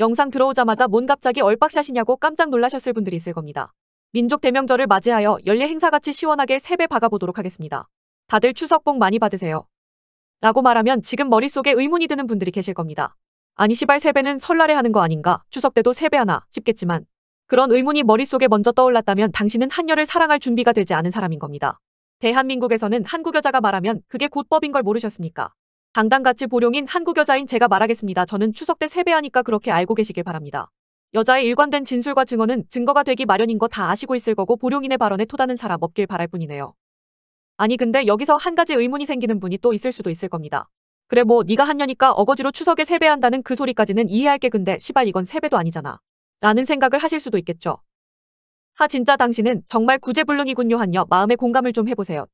영상 들어오자마자 뭔 갑자기 얼빡샷이냐고 깜짝 놀라셨을 분들이 있을 겁니다. 민족 대명절을 맞이하여 연례 행사같이 시원하게 세배 박아보도록 하겠습니다. 다들 추석 복 많이 받으세요. 라고 말하면 지금 머릿속에 의문이 드는 분들이 계실 겁니다. 아니 시발 세배는 설날에 하는 거 아닌가 추석 때도 세배하나 싶겠지만 그런 의문이 머릿속에 먼저 떠올랐다면 당신은 한여를 사랑할 준비가 되지 않은 사람인 겁니다. 대한민국에서는 한국 여자가 말하면 그게 곧법인 걸 모르셨습니까? 당당같이 보룡인 한국 여자인 제가 말하겠습니다. 저는 추석 때 세배하니까 그렇게 알고 계시길 바랍니다. 여자의 일관된 진술과 증언은 증거가 되기 마련인 거 다 아시고 있을 거고 보룡인의 발언에 토다는 사람 없길 바랄 뿐이네요. 아니 근데 여기서 한 가지 의문이 생기는 분이 또 있을 수도 있을 겁니다. 그래 뭐 네가 한 년이니까 어거지로 추석에 세배한다는 그 소리까지는 이해할게 근데 시발 이건 세배도 아니잖아. 라는 생각을 하실 수도 있겠죠. 하 진짜 당신은 정말 구제불능이군요 한여 마음의 공감을 좀 해보세요.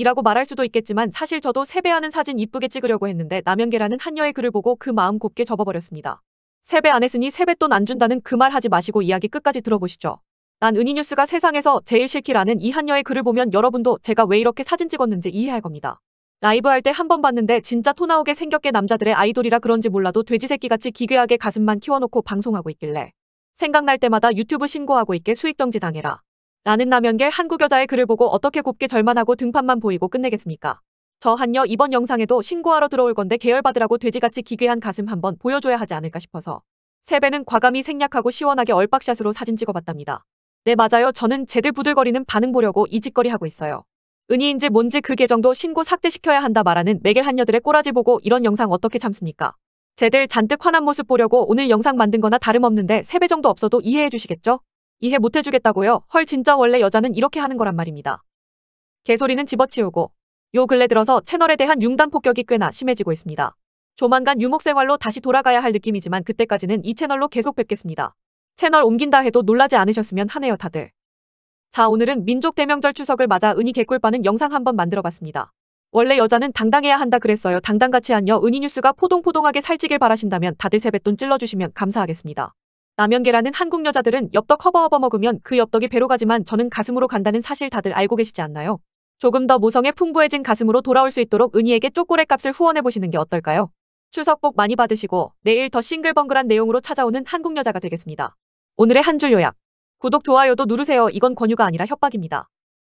이라고 말할 수도 있겠지만 사실 저도 세배하는 사진 이쁘게 찍으려고 했는데 남연계라는 한녀의 글을 보고 그 마음 곱게 접어버렸습니다. 세배 안 했으니 세뱃돈 안 준다는 그 말 하지 마시고 이야기 끝까지 들어보시죠. 난 은희뉴스가 세상에서 제일 싫기라는 이한녀의 글을 보면 여러분도 제가 왜 이렇게 사진 찍었는지 이해할 겁니다. 라이브 할 때 한 번 봤는데 진짜 토나오게 생겼게 남자들의 아이돌이라 그런지 몰라도 돼지새끼같이 기괴하게 가슴만 키워놓고 방송하고 있길래 생각날 때마다 유튜브 신고하고 있게 수익정지 당해라. 나는 남연계 한국 여자의 글을 보고 어떻게 곱게 절만하고 등판만 보이고 끝내겠습니까. 저 한여 이번 영상에도 신고하러 들어올 건데 계열받으라고 돼지같이 기괴한 가슴 한번 보여줘야 하지 않을까 싶어서 세배는 과감히 생략하고 시원하게 얼박샷으로 사진 찍어봤답니다. 네 맞아요 저는 쟤들 부들거리는 반응 보려고 이 짓거리 하고 있어요. 은희인지 뭔지 그 계정도 신고 삭제시켜야 한다 말하는 매겔 한녀들의 꼬라지 보고 이런 영상 어떻게 참습니까? 쟤들 잔뜩 화난 모습 보려고 오늘 영상 만든 거나 다름없는데 세배 정도 없어도 이해해 주시겠죠? 이해 못해주겠다고요? 헐 진짜 원래 여자는 이렇게 하는 거란 말입니다. 개소리는 집어치우고 요 근래 들어서 채널에 대한 융단 폭격이 꽤나 심해지고 있습니다. 조만간 유목생활로 다시 돌아가야 할 느낌이지만 그때까지는 이 채널로 계속 뵙겠습니다. 채널 옮긴다 해도 놀라지 않으셨으면 하네요 다들. 자 오늘은 민족 대명절 추석을 맞아 은희 개꿀 빠는 영상 한번 만들어봤습니다. 원래 여자는 당당해야 한다 그랬어요. 당당같이 한여 은희 뉴스가 포동포동하게 살찌길 바라신다면 다들 세뱃돈 찔러주시면 감사하겠습니다. 남연계라는 한국 여자들은 엽떡 허버 허버 먹으면 그 엽떡이 배로 가지만 저는 가슴으로 간다는 사실 다들 알고 계시지 않나요? 조금 더 모성의 풍부해진 가슴으로 돌아올 수 있도록 은희에게 초콜릿 값을 후원해보시는 게 어떨까요? 추석 복 많이 받으시고 내일 더 싱글벙글한 내용으로 찾아오는 한국 여자가 되겠습니다. 오늘의 한 줄 요약. 구독, 좋아요도 누르세요. 이건 권유가 아니라 협박입니다.